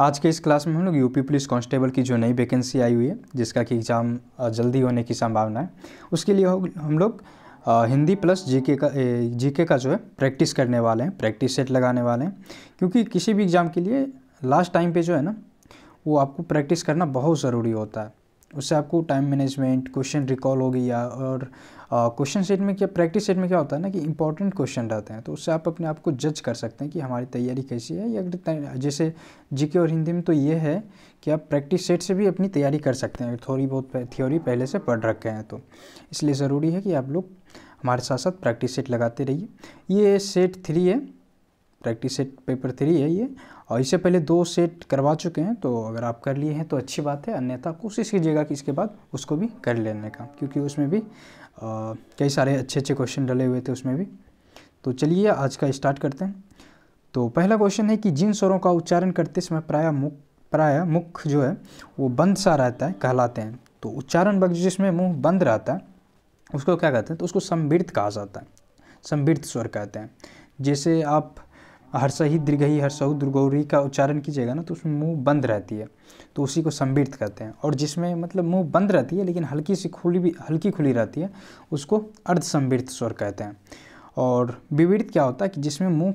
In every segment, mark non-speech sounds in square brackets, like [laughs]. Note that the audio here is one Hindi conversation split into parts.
आज के इस क्लास में हम लोग यूपी पुलिस कांस्टेबल की जो नई वैकेंसी आई हुई है जिसका कि एग्ज़ाम जल्दी होने की संभावना है उसके लिए हम लोग हिंदी प्लस जीके का जीके का जो है प्रैक्टिस करने वाले हैं प्रैक्टिस सेट लगाने वाले हैं क्योंकि किसी भी एग्ज़ाम के लिए लास्ट टाइम पे जो है ना वो आपको प्रैक्टिस करना बहुत ज़रूरी होता है उससे आपको टाइम मैनेजमेंट क्वेश्चन रिकॉल हो गया और क्वेश्चन सेट में क्या प्रैक्टिस सेट में क्या होता है ना कि इंपॉर्टेंट क्वेश्चन रहते हैं तो उससे आप अपने आप को जज कर सकते हैं कि हमारी तैयारी कैसी है या जैसे जीके और हिंदी में तो ये है कि आप प्रैक्टिस सेट से भी अपनी तैयारी कर सकते हैं थोड़ी बहुत थ्योरी पहले से पढ़ रखे हैं तो इसलिए ज़रूरी है कि आप लोग हमारे साथ साथ प्रैक्टिस सेट लगाते रहिए ये सेट थ्री है प्रैक्टिस सेट पेपर थ्री है ये और इससे पहले दो सेट करवा चुके हैं तो अगर आप कर लिए हैं तो अच्छी बात है अन्यथा कोशिश कीजिएगा कि इसके बाद उसको भी कर लेने का क्योंकि उसमें भी कई सारे अच्छे अच्छे क्वेश्चन डले हुए थे उसमें भी तो चलिए आज का स्टार्ट करते हैं तो पहला क्वेश्चन है कि जिन स्वरों का उच्चारण करते समय प्राय मुख प्राय मुख जो है वो बंद सा रहता है कहलाते हैं तो उच्चारण वक्त जिसमें मुंह बंद रहता है उसको क्या कहते हैं तो उसको संबिर्त कहा जाता है संबिर्त स्वर कहते हैं जैसे आप हर्ष ही दीर्घ ही हर्षहु दुर्गौरी का उच्चारण कीजिएगा ना तो उसमें मुंह बंद रहती है तो उसी को संबित कहते हैं और जिसमें मतलब मुंह बंद रहती है लेकिन हल्की सी खुली भी हल्की खुली रहती है उसको अर्ध संबित स्वर कहते हैं और विवृत्त क्या होता है कि जिसमें मुंह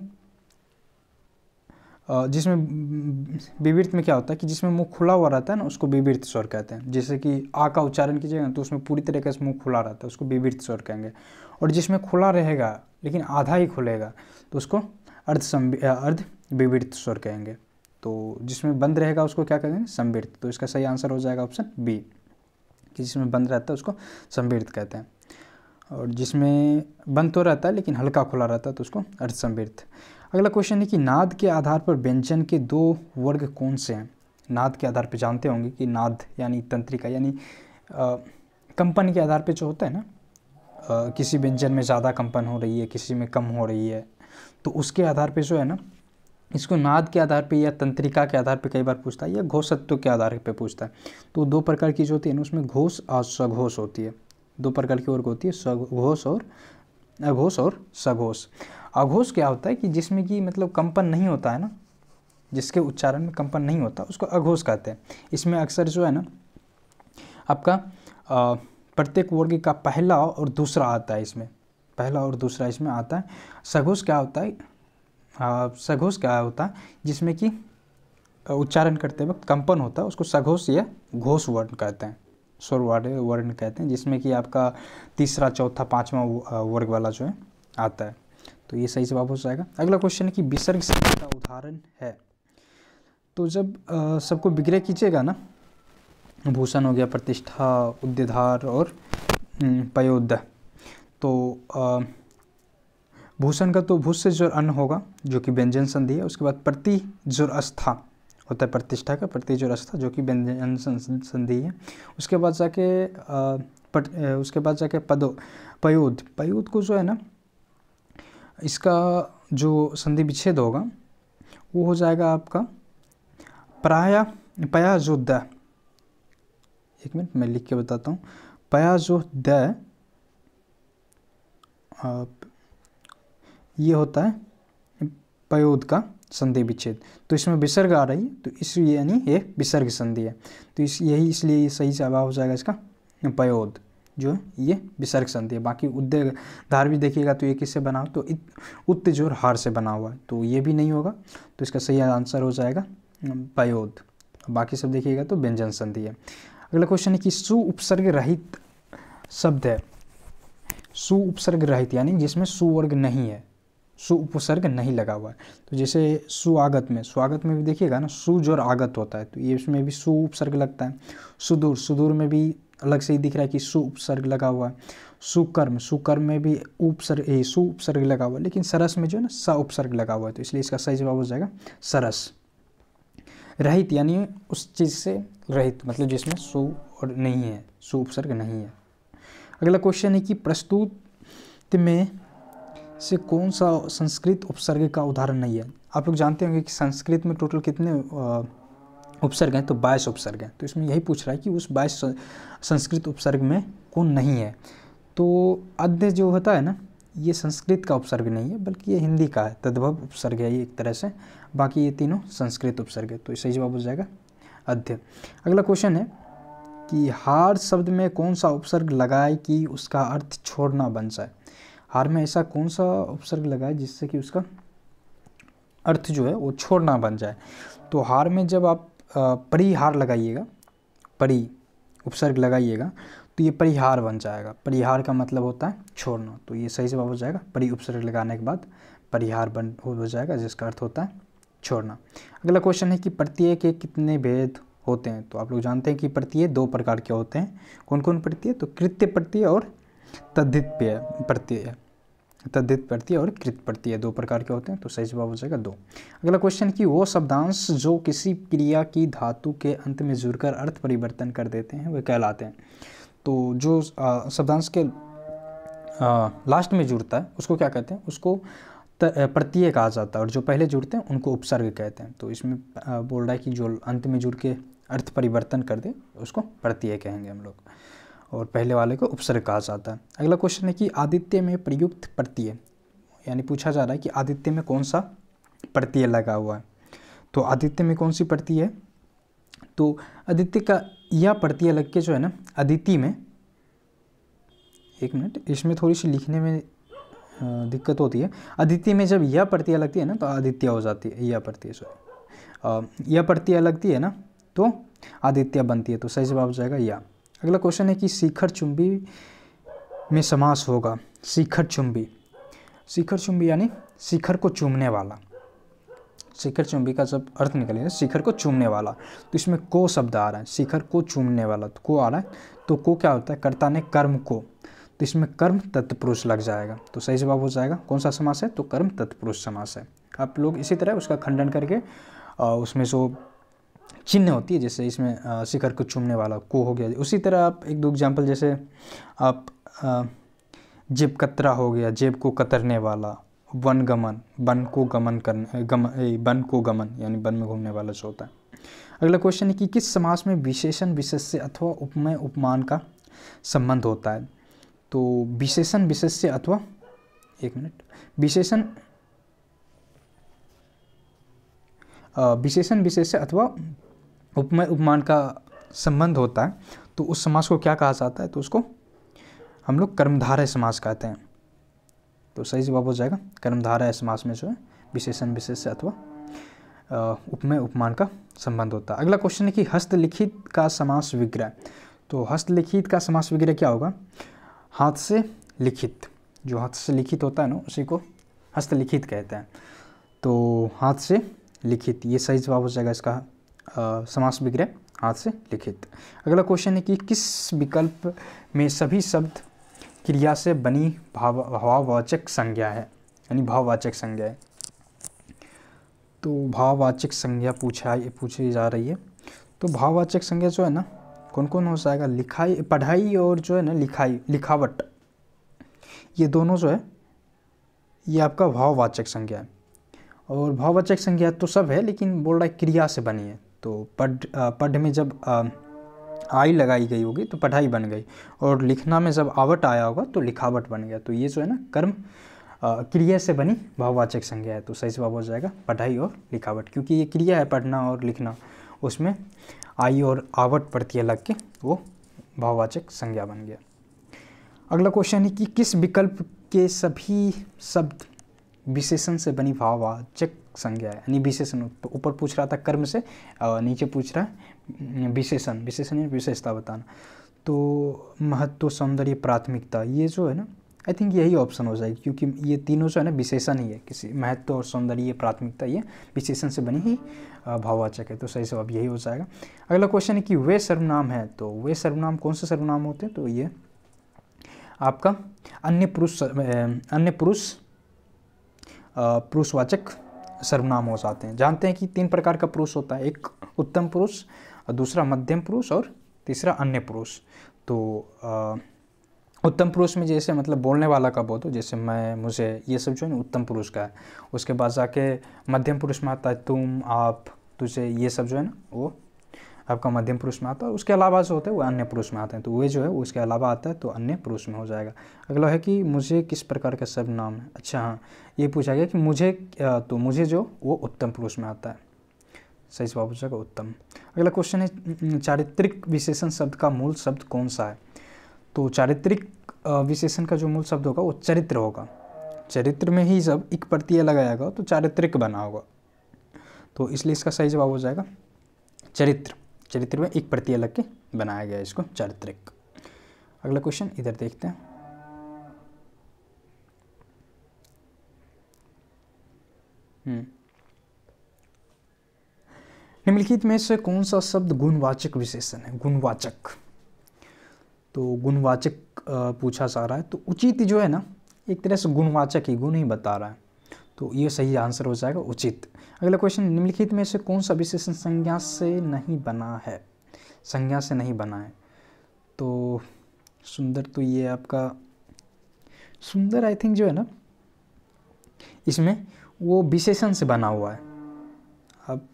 जिसमें विवृत्त में क्या होता है कि जिसमें मुँह खुला हुआ रहता है ना उसको विवृत स्वर कहते हैं जैसे कि आ का उच्चारण कीजिएगा तो उसमें पूरी तरीके से मुँह खुला रहता है उसको विवृत्त स्वर कहेंगे और जिसमें खुला रहेगा लेकिन आधा ही खुलेगा तो उसको अर्ध अर्ध विवृत्त स्वर कहेंगे तो जिसमें बंद रहेगा उसको क्या कहेंगे संवृत्त तो इसका सही आंसर हो जाएगा ऑप्शन बी कि जिसमें बंद रहता है उसको संवृत्त कहते हैं और जिसमें बंद तो रहता है लेकिन हल्का खुला रहता है तो उसको अर्धसंवृत्त अगला क्वेश्चन है कि नाद के आधार पर व्यंजन के दो वर्ग कौन से हैं नाद के आधार पर जानते होंगे कि नाद यानी तंत्रिका यानी कंपन के आधार पर जो होता है ना आ, किसी व्यंजन में ज़्यादा कंपन हो रही है किसी में कम हो रही है तो उसके आधार पे जो है ना इसको नाद के आधार पे या तंत्रिका के आधार पे कई बार पूछता है या घोषत्व के आधार पे पूछता है तो दो प्रकार की जो होती है ना उसमें घोष और सघोष होती है दो प्रकार की और होती है सघोष और अघोष और सघोष अघोष क्या होता है कि जिसमें कि मतलब कंपन नहीं होता है ना जिसके उच्चारण में कंपन नहीं होता उसको अघोष कहते हैं इसमें अक्सर जो है ना आपका प्रत्येक वर्ग का पहला और दूसरा आता है इसमें पहला और दूसरा इसमें आता है सघोष क्या होता है सघोष क्या होता है जिसमें कि उच्चारण करते वक्त कंपन होता है उसको सघोष या घोष वर्ण कहते हैं स्वर वर्ण वर्ण कहते हैं जिसमें कि आपका तीसरा चौथा पाँचवा वर्ग वाला जो है आता है तो ये सही जवाब हो जाएगा अगला क्वेश्चन है कि विसर्ग शब्द का उदाहरण है तो जब सबको विग्रह कीजिएगा ना भूषण हो गया प्रतिष्ठा उद्यधार और पयोदय तो भूषण का तो भूष से जुर अन्न होगा जो कि व्यंजन संधि है उसके बाद प्रति जुर अस्था होता है प्रतिष्ठा का प्रति जो रास्ता जो कि व्यंजन संधि है उसके बाद जाके पट उसके बाद जाके पदो पयोध पयोध को जो है ना इसका जो संधि विच्छेद होगा वो हो जाएगा आपका प्राय पया जो द एक मिनट मैं लिख के बताता हूँ पया जो द ये होता है पयोध का संधि विच्छेद तो इसमें विसर्ग आ रही है तो इसलिए यानी ये विसर्ग संधि है तो इस यही इसलिए ये सही अभाव हो जाएगा इसका पयोध जो ये विसर्ग संधि है बाकी उद्य धार भी देखिएगा तो ये किससे बना तो उत्त जो हार से बना हुआ है तो ये भी नहीं होगा तो इसका सही आंसर हो जाएगा पयोध बाकी सब देखिएगा तो व्यंजन संधि है अगला क्वेश्चन है कि सु उपसर्ग रहित शब्द है सु उपसर्ग रहित यानी जिसमें सुवर्ग नहीं है सु उपसर्ग नहीं लगा हुआ है तो जैसे सुआगत में स्वागत में भी देखिएगा ना सुज और आगत होता है तो ये इसमें भी सु उपसर्ग लगता है सुदूर सुदूर में भी अलग से ही दिख रहा है कि सु उपसर्ग लगा हुआ है सुकर्म सुकर्म में भी उपसर्ग सु उपसर्ग लगा हुआ है लेकिन सरस में जो है ना स उपसर्ग लगा हुआ है तो इसलिए इसका सही जवाब हो जाएगा सरस रहित यानी उस चीज़ से रहित मतलब जिसमें सु और नहीं है सु उपसर्ग नहीं है अगला क्वेश्चन है कि प्रस्तुत में से कौन सा संस्कृत उपसर्ग का उदाहरण नहीं है आप लोग जानते होंगे कि संस्कृत में टोटल कितने उपसर्ग हैं तो बाईस उपसर्ग हैं तो इसमें यही पूछ रहा है कि उस बाईस संस्कृत उपसर्ग में कौन नहीं है तो अध्य जो होता है ना ये संस्कृत का उपसर्ग नहीं है बल्कि ये हिंदी का है तद्भव उपसर्ग है ये एक तरह से बाकी ये तीनों संस्कृत उपसर्ग है तो सही जवाब हो जाएगा अध्य अगला क्वेश्चन है कि हार शब्द में कौन सा उपसर्ग लगाए कि उसका अर्थ छोड़ना बन जाए हार में ऐसा कौन सा उपसर्ग लगाए जिससे कि उसका अर्थ जो है वो छोड़ना बन जाए तो हार में जब आप परिहार लगाइएगा परी उपसर्ग लगाइएगा तो ये परिहार बन जाएगा परिहार का मतलब होता है छोड़ना तो ये सही जवाब हो जाएगा परी उपसर्ग लगाने के बाद परिहार बन हो जाएगा जिसका अर्थ होता है छोड़ना अगला क्वेश्चन है कि प्रत्येक के कितने भेद होते हैं तो आप लोग जानते हैं कि प्रत्यय दो प्रकार के होते हैं कौन कौन प्रत्यय तो कृत्य प्रत्यय और तद्धित प्रत्यय तद्धित प्रत्यय और कृत प्रत्यय दो प्रकार के होते हैं तो सही जवाब हो जाएगा दो अगला क्वेश्चन कि वो शब्दांश जो किसी क्रिया की धातु के अंत में जुड़कर अर्थ परिवर्तन कर देते हैं वे कहलाते हैं तो जो शब्दांश के आ, लास्ट में जुड़ता है उसको क्या कहते हैं उसको प्रत्यय कहा जाता है और जो पहले जुड़ते हैं उनको उपसर्ग कहते हैं तो इसमें बोल रहा है कि जो अंत में जुड़ के अर्थ परिवर्तन कर दे उसको प्रत्यय कहेंगे हम लोग और पहले वाले को उपसर्ग कहा जाता है अगला क्वेश्चन है कि आदित्य में प्रयुक्त प्रत्यय यानी पूछा जा रहा है कि आदित्य में कौन सा प्रत्यय लगा हुआ है तो आदित्य में कौन सी प्रत्यय है तो आदित्य का यह प्रत्यय लग के जो है ना अदिति में एक मिनट इसमें थोड़ी सी लिखने में दिक्कत होती है अदिति में जब यह प्रत्यय लगती है ना तो आदित्य हो जाती है यह प्रत्यय सॉरी यह प्रत्यय लगती है ना तो आदित्य बनती है तो सही जवाब हो जाएगा या अगला क्वेश्चन है कि शिखर चुंबी में समास होगा शिखर चुंबी शिखर चुंबी यानी शिखर को चूमने वाला शिखर चुंबी का जब अर्थ निकले शिखर को चूमने वाला तो इसमें को शब्द आ रहा है शिखर को चूमने वाला तो को आ रहा है तो को क्या होता है कर्ता ने कर्म को तो इसमें कर्म तत्पुरुष लग जाएगा तो सही जवाब हो जाएगा कौन सा समास है तो कर्म तत्पुरुष समास है आप लोग इसी तरह उसका खंडन करके उसमें जो चिन्ह होती है जैसे इसमें शिखर को चूमने वाला को हो गया उसी तरह आप एक दो एग्जाम्पल जैसे आप जेब कतरा हो गया जेब को कतरने वाला वन गमन वन को गमन करने गम वन को गमन यानी वन में घूमने वाला जो होता है अगला क्वेश्चन है कि किस समाज में विशेषण विशेष्य अथवा उपमय उपमान का संबंध होता है तो विशेषण विशेष्य अथवा एक मिनट विशेषण विशेषण विशेष अथवा उपमय उपमान का संबंध होता है तो उस समास को क्या कहा जाता है तो उसको हम लोग कर्मधारय समास कहते हैं तो सही जवाब हो जाएगा कर्मधारय समास में जो है विशेषण विशेष अथवा उपमय उपमान का संबंध होता है अगला क्वेश्चन है कि हस्तलिखित का समास विग्रह तो हस्तलिखित का समास विग्रह क्या होगा हाथ से लिखित जो हाथ से लिखित होता है ना उसी को हस्तलिखित कहते हैं तो हाथ से लिखित ये सही जवाब हो जाएगा इसका समास विग्रह हाथ से लिखित अगला क्वेश्चन है कि किस विकल्प में सभी शब्द क्रिया से बनी भाव भाववाचक संज्ञा है यानी भाववाचक संज्ञा है तो भाववाचक संज्ञा पूछा पूछी जा रही है तो भाववाचक संज्ञा जो है ना कौन कौन हो जाएगा लिखाई पढ़ाई और जो है ना लिखाई लिखावट ये दोनों जो है ये आपका भाववाचक संज्ञा है और भाववाचक संज्ञा तो सब है लेकिन बोल रहा है क्रिया से बनी है तो पढ़ पढ़ में जब आई लगाई गई होगी तो पढ़ाई बन गई और लिखना में जब आवट आया होगा तो लिखावट बन गया तो ये जो है ना कर्म क्रिया से बनी भाववाचक संज्ञा है तो सही जवाब हो जाएगा पढ़ाई और लिखावट क्योंकि ये क्रिया है पढ़ना और लिखना उसमें आई और आवट पड़ती है लग के वो भाववाचक संज्ञा बन गया अगला क्वेश्चन है कि किस विकल्प के सभी शब्द विशेषण से बनी भाववाचक संज्ञा है यानी विशेषण ऊपर पूछ रहा था कर्म से नीचे पूछ रहा है विशेषण विशेषण यानी विशेषता बताना तो महत्व सौंदर्य प्राथमिकता ये जो है ना आई थिंक यही ऑप्शन हो जाएगी क्योंकि ये तीनों जो है ना विशेषण ही है किसी महत्व और सौंदर्य प्राथमिकता ये विशेषण से बनी ही भाववाचक है तो सही जवाब यही हो जाएगा अगला क्वेश्चन है कि वे सर्वनाम है तो वे सर्वनाम कौन से सर्वनाम होते हैं तो ये आपका अन्य पुरुष अन्य पुरुष पुरुषवाचक सर्वनाम हो जाते हैं जानते हैं कि तीन प्रकार का पुरुष होता है एक उत्तम पुरुष दूसरा मध्यम पुरुष और तीसरा अन्य पुरुष तो आ, उत्तम पुरुष में जैसे मतलब बोलने वाला बहुत हो जैसे मैं मुझे ये सब जो है उत्तम पुरुष का है उसके बाद जाके मध्यम पुरुष में आता है तुम आप तुझे ये सब जो है ना वो आपका मध्यम पुरुष में आता है उसके अलावा जो होता है वो अन्य पुरुष में आते हैं तो वे जो है उसके अलावा आता है तो अन्य पुरुष में हो जाएगा अगला है कि मुझे किस प्रकार का सब नाम है अच्छा हाँ ये पूछा गया कि मुझे तो मुझे जो वो उत्तम पुरुष में आता है सही जवाब पूछा उत्तम अगला क्वेश्चन है चारित्रिक विशेषण शब्द का मूल शब्द कौन सा है तो चारित्रिक विशेषण का जो मूल शब्द होगा वो चरित्र होगा चरित्र में ही जब एक प्रत्यय लगाएगा तो चारित्रिक बना होगा तो इसलिए इसका सही जवाब हो जाएगा चरित्र चरित्र में एक प्रति अलग के बनाया गया इसको चारित्रिक अगला क्वेश्चन इधर देखते हैं हम्म। निम्नलिखित में से कौन सा शब्द गुणवाचक विशेषण है गुणवाचक तो गुणवाचक पूछा जा रहा है तो उचित जो है ना एक तरह से गुणवाचक ही गुण ही बता रहा है तो ये सही आंसर हो जाएगा उचित अगला क्वेश्चन निम्नलिखित में से कौन सा विशेषण संज्ञा से नहीं बना है संज्ञा से नहीं बना है तो सुंदर तो ये आपका सुंदर आई थिंक जो है ना इसमें वो विशेषण से बना हुआ है अब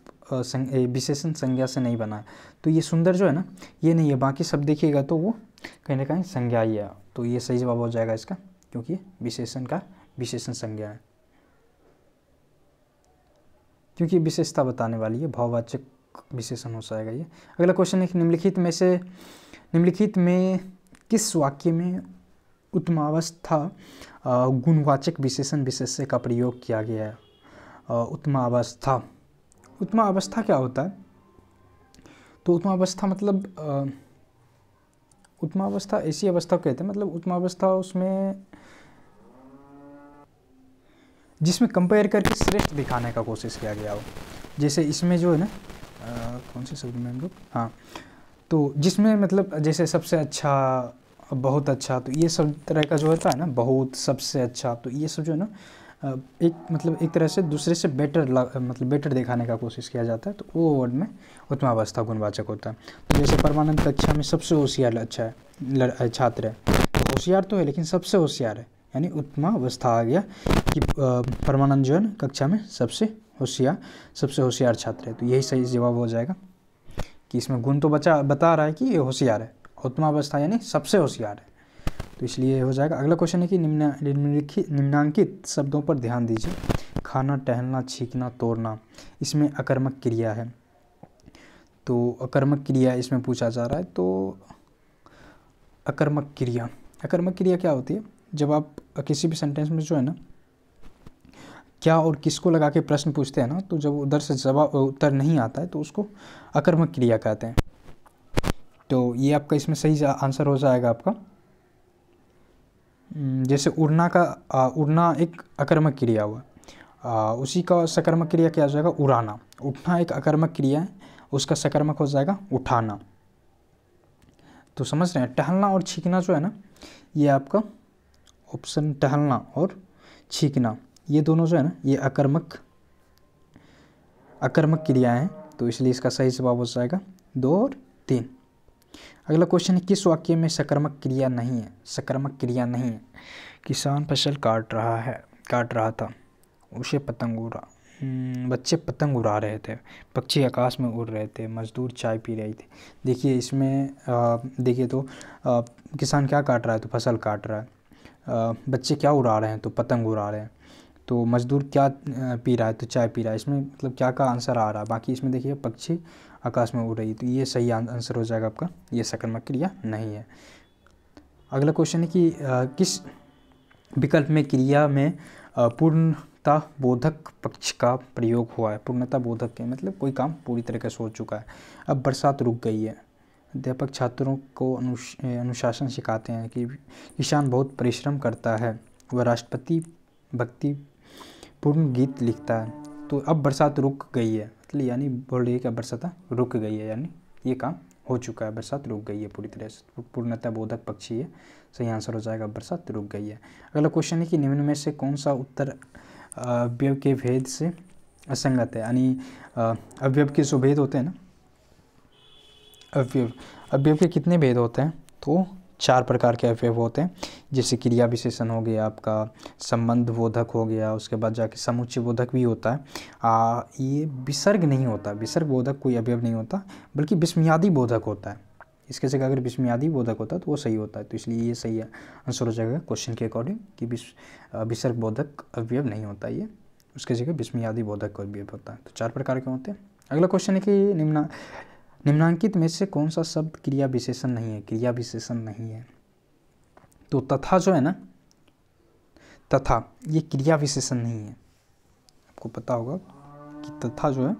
विशेषण संज्ञा से नहीं बना है तो ये सुंदर जो है ना ये नहीं है बाकी सब देखिएगा तो वो कहीं ना कहीं संज्ञा ही है तो ये सही जवाब हो जाएगा इसका क्योंकि विशेषण का विशेषण संज्ञा है क्योंकि विशेषता बताने वाली है भाववाचक विशेषण हो जाएगा ये अगला क्वेश्चन है निम्नलिखित में से निम्नलिखित में किस वाक्य में उत्तमावस्था गुणवाचक विशेषण विशेष्य का प्रयोग किया गया है उत्तमावस्था उत्तमावस्था क्या होता है तो उत्तमावस्था मतलब उत्तमावस्था ऐसी अवस्था कहते हैं मतलब उत्तमावस्था उसमें जिसमें कंपेयर करके श्रेष्ठ दिखाने का कोशिश किया गया हो जैसे इसमें जो है ना कौन से शब्द में हम लोग हाँ तो जिसमें मतलब जैसे सबसे अच्छा बहुत अच्छा तो ये सब तरह का जो होता है ना बहुत सबसे अच्छा तो ये सब जो है ना एक मतलब एक तरह से दूसरे से बेटर मतलब बेटर दिखाने का कोशिश किया जाता है तो वो वर्ड में उत्तम अवस्था गुणवाचक होता है तो जैसे परमानंद कक्षा में सबसे होशियार अच्छा है छात्र है होशियार तो है लेकिन सबसे होशियार है यानी उत्तमा अवस्था आ गया कि परमानंद जो है कक्षा में सबसे होशियार सबसे होशियार छात्र है तो यही सही जवाब हो जाएगा कि इसमें गुण तो बचा बता रहा है कि ये होशियार है उत्तमा अवस्था यानी सबसे होशियार है तो इसलिए हो जाएगा अगला क्वेश्चन है कि निम्नलिखित निम्नांकित शब्दों पर ध्यान दीजिए खाना टहलना छींकना तोड़ना इसमें अकर्मक क्रिया है तो अकर्मक क्रिया इसमें पूछा जा रहा है तो अकर्मक क्रिया अकर्मक क्रिया क्या होती है जब आप किसी भी सेंटेंस में जो है ना क्या और किसको लगा के प्रश्न पूछते हैं ना तो जब उधर से जवाब उत्तर नहीं आता है तो उसको अकर्मक क्रिया कहते हैं तो ये आपका इसमें सही आंसर हो जाएगा आपका हम्म, जैसे उड़ना का उड़ना एक अकर्मक क्रिया हुआ आ, उसी का सकर्मक क्रिया क्या हो जाएगा उड़ाना उठना एक अकर्मक क्रिया है उसका सकर्मक हो जाएगा उठाना तो समझ रहे हैं टहलना और छींकना जो है ना ये आपका ऑप्शन टहलना और छींकना ये दोनों जो है ना ये अकर्मक अकर्मक क्रिया है तो इसलिए इसका सही जवाब हो जाएगा दो और तीन अगला क्वेश्चन है किस वाक्य में सकर्मक क्रिया नहीं है सकर्मक क्रिया नहीं है किसान फसल काट रहा है काट रहा था उसे पतंग उड़ा हम्म, बच्चे पतंग उड़ा रहे थे पक्षी आकाश में उड़ रहे थे मजदूर चाय पी रहे थे देखिए इसमें देखिए तो आ, किसान क्या काट रहा है तो फसल काट रहा है बच्चे क्या उड़ा रहे हैं तो पतंग उड़ा रहे हैं तो मज़दूर क्या पी रहा है तो चाय पी रहा है इसमें मतलब क्या का आंसर आ रहा है बाकी इसमें देखिए पक्षी आकाश में उड़ रही है तो ये सही आंसर हो जाएगा आपका ये सकर्मक क्रिया नहीं है अगला क्वेश्चन है कि आ, किस विकल्प में क्रिया में पूर्णता बोधक पक्ष का प्रयोग हुआ है पूर्णता बोधक के मतलब कोई काम पूरी तरह से हो चुका है अब बरसात रुक गई है अध्यापक छात्रों को अनुशासन सिखाते हैं कि ईशान बहुत परिश्रम करता है वह राष्ट्रपति भक्ति पूर्ण गीत लिखता है तो अब बरसात रुक गई है मतलब यानी बोल रही है कि बरसात हाँ, रुक गई है यानी ये काम हो चुका है बरसात रुक गई है पूरी तरह से पूर्णतः बोधक पक्षी है सही आंसर हो जाएगा बरसात रुक गई है अगला क्वेश्चन है कि निम्न में से कौन सा उत्तर अवयव के भेद से असंगत है यानी अवयव के जो भेद होते हैं ना अवयव अवयव के कितने भेद होते हैं तो चार प्रकार के अवयव होते हैं जैसे क्रिया विशेषण हो गया आपका संबंध बोधक हो गया उसके बाद जाके समुच्चय बोधक भी होता है आ, ये विसर्ग नहीं होता विसर्ग बोधक कोई अवयव नहीं होता बल्कि विस्मयादि बोधक होता है इसके जगह अगर विस्मयादि बोधक होता है तो वो सही होता है तो इसलिए ये सही है आंसर हो जाएगा क्वेश्चन के अकॉर्डिंग कि विसर्ग बोधक अवयव नहीं होता ये उसके जगह विस्मयादि बोधक अवयव होता है तो चार प्रकार के होते हैं अगला क्वेश्चन है कि निम्न निम्नांकित में से कौन सा शब्द क्रिया विशेषण नहीं है क्रिया विशेषण नहीं है तो तथा जो है ना तथा ये क्रिया विशेषण नहीं है आपको पता होगा कि तथा जो है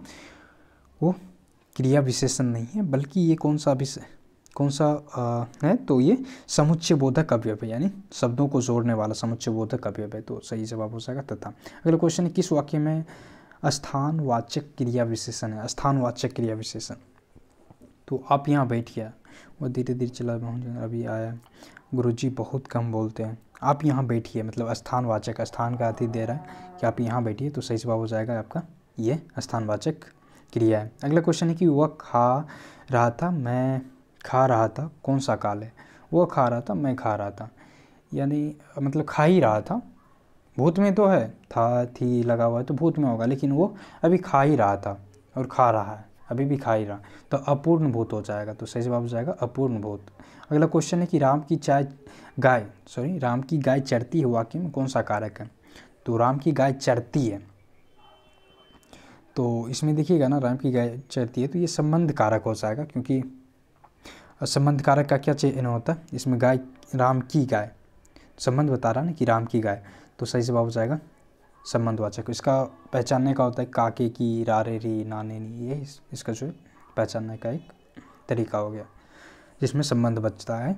वो क्रिया विशेषण नहीं है बल्कि ये कौन सा विषय कौन सा आ, है तो ये समुच्चय बोधक अवयव है यानी शब्दों को जोड़ने वाला समुच्चय बोधक अवयव है तो सही जवाब हो जाएगा तथा अगला क्वेश्चन है किस वाक्य में स्थानवाचक क्रिया विशेषण है स्थानवाचक क्रिया विशेषण तो आप यहाँ बैठिए वो धीरे धीरे चला पहुँच अभी आया गुरु जी बहुत कम बोलते हैं आप यहाँ बैठिए मतलब स्थानवाचक स्थान का अति दे रहा है कि आप यहाँ बैठिए तो सही जवाब हो जाएगा आपका ये स्थानवाचक क्रिया है अगला क्वेश्चन है कि वह खा रहा था मैं खा रहा था कौन सा काल है वह खा रहा था मैं खा रहा था यानी मतलब खा ही रहा था भूत में तो है था थी लगा हुआ है तो भूत में होगा लेकिन वो अभी खा ही रहा था और खा रहा है अभी भी खा ही रहा तो अपूर्ण भूत हो जाएगा तो सही जवाब हो जाएगा अपूर्ण भूत अगला क्वेश्चन है कि राम की चाय गाय सॉरी राम की गाय चढ़ती है वाक्य में कौन सा कारक है तो राम की गाय चढ़ती है तो इसमें देखिएगा ना राम की गाय चढ़ती है तो ये संबंध कारक हो जाएगा क्योंकि संबंध कारक का क्या चिन्ह होता है इसमें गाय राम की गाय संबंध बता रहा ना कि राम की गाय तो सही जवाब हो जाएगा संबंधवाचक इसका पहचानने का होता है काके की रारे री नाने नी ये इस, इसका जो पहचानने का एक तरीका हो गया जिसमें संबंध बचता है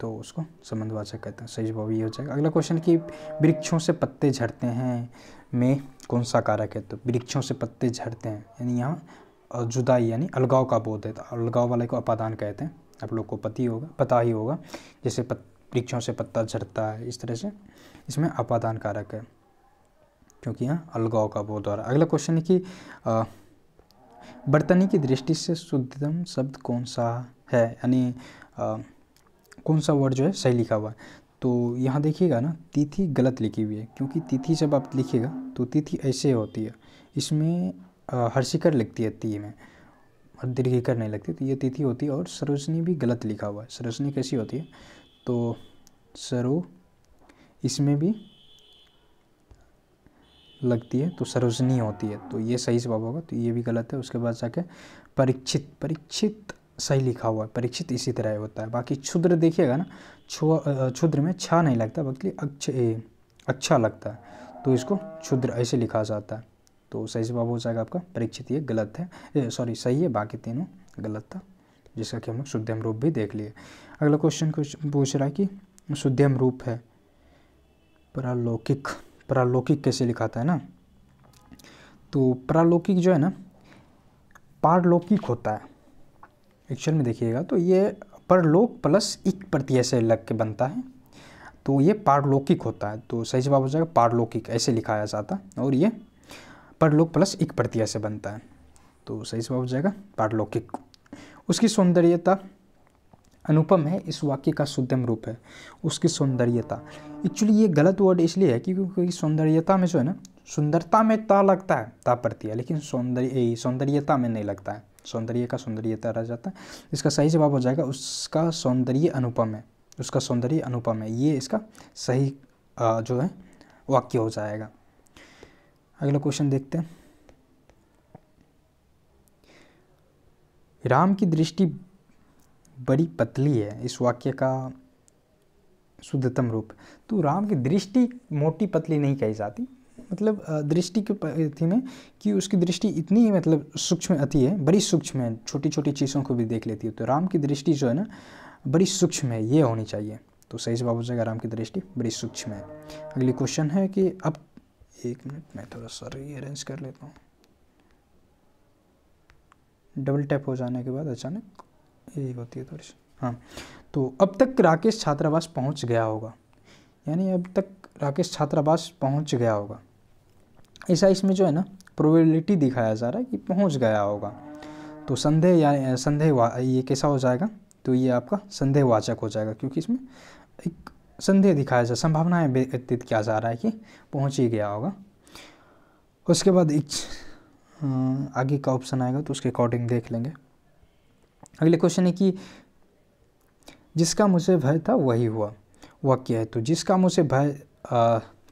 तो उसको संबंधवाचक कहते हैं सही जवाब ये हो जाएगा अगला क्वेश्चन कि वृक्षों से पत्ते झड़ते हैं में कौन सा कारक है तो वृक्षों से पत्ते झड़ते हैं यानी यहाँ जुदाई यानी अलगाव का बोध है तो अलगाव वाले को अपादान कहते हैं आप लोग को पति होगा पता ही होगा जैसे वृक्षों से पत्ता झड़ता है इस तरह से इसमें अपादान कारक है क्योंकि यहाँ अलगाव का बहुत हो रहा है अगला क्वेश्चन है कि बर्तनी की दृष्टि से शुद्धतम शब्द कौन सा है यानी कौन सा वर्ड जो है सही लिखा हुआ है तो यहाँ देखिएगा ना तिथि गलत लिखी हुई है क्योंकि तिथि जब आप लिखिएगा तो तिथि ऐसे होती है इसमें हर्षिकर लिखती है ती में और दीर्घिकर नहीं लगती तो ये तिथि होती है और सरोजनी भी गलत लिखा हुआ है सरोजनी कैसी होती है तो सरो इसमें भी लगती है तो सरोजनी होती है तो ये सही जवाब होगा तो ये भी गलत है उसके बाद जाके परीक्षित परीक्षित सही लिखा हुआ है परीक्षित इसी तरह होता है बाकी क्षुद्र देखिएगा ना क्षुद्र में छा नहीं लगता बल्कि अक्ष अच्छा लगता है तो इसको क्षुद्र ऐसे लिखा जाता है तो सही जवाब हो जाएगा आपका परीक्षित ये गलत है सॉरी सही है बाकी तीनों गलत था जिसका कि हम लोग शुद्धम रूप भी देख लिए अगला क्वेश्चन पूछ रहा है कि शुद्धम रूप है परालौकिक प्रालौकिक कैसे लिखाता है ना तो प्रालौकिक जो है ना पारलौकिक होता है एक्चुअल में देखिएगा तो ये परलोक प्लस इक प्रत्यय से लग के बनता है तो ये पारलौकिक होता है तो सही जवाब हो जाएगा पारलौकिक ऐसे लिखाया जाता है और ये परलोक प्लस इक प्रत्यय से बनता है तो सही जवाब हो जाएगा पारलौकिक उसकी सौंदर्यता अनुपम है इस वाक्य का शुद्धम रूप है उसकी सौंदर्यता एक्चुअली ये गलत वर्ड इसलिए है क्योंकि सौंदर्यता में जो है ना सुंदरता में ता लगता है ता पड़ती है लेकिन सौंदर्य सौंदर्यता में नहीं लगता है सौंदर्य का सौंदर्यता रह जाता है इसका सही जवाब हो जाएगा उसका सौंदर्य अनुपम है उसका सौंदर्य अनुपम है ये इसका सही जो है वाक्य हो जाएगा अगला क्वेश्चन देखते हैं राम की दृष्टि बड़ी पतली है इस वाक्य का शुद्धतम रूप तो राम की दृष्टि मोटी पतली नहीं कही जाती मतलब दृष्टि के अति में कि उसकी दृष्टि इतनी मतलब सूक्ष्म अति है बड़ी सूक्ष्म है छोटी छोटी चीज़ों को भी देख लेती है तो राम की दृष्टि जो है ना बड़ी सूक्ष्म है ये होनी चाहिए तो सही जवाब हो जाएगा राम की दृष्टि बड़ी सूक्ष्म है अगली क्वेश्चन है कि अब एक मिनट मैं थोड़ा सा रीअरेंज कर लेता हूँ डबल टैप हो जाने के बाद अचानक यही होती है थोड़ी सी हाँ तो अब तक राकेश छात्रावास पहुंच गया होगा यानी अब तक राकेश छात्रावास पहुंच गया होगा ऐसा इसमें जो है ना प्रोबेबिलिटी दिखाया जा रहा है कि पहुंच गया होगा तो संदेह या संदेह ये कैसा हो जाएगा तो ये आपका संदेहवाचक हो जाएगा क्योंकि इसमें एक संदेह दिखाया जा संभावनाएँ व्यतीत किया जा रहा है कि पहुँच ही गया होगा उसके बाद एक आगे का ऑप्शन आएगा तो उसके अकॉर्डिंग देख लेंगे अगले क्वेश्चन है कि जिसका मुझे भय था वही हुआ वाक्य है तो जिसका मुझे भय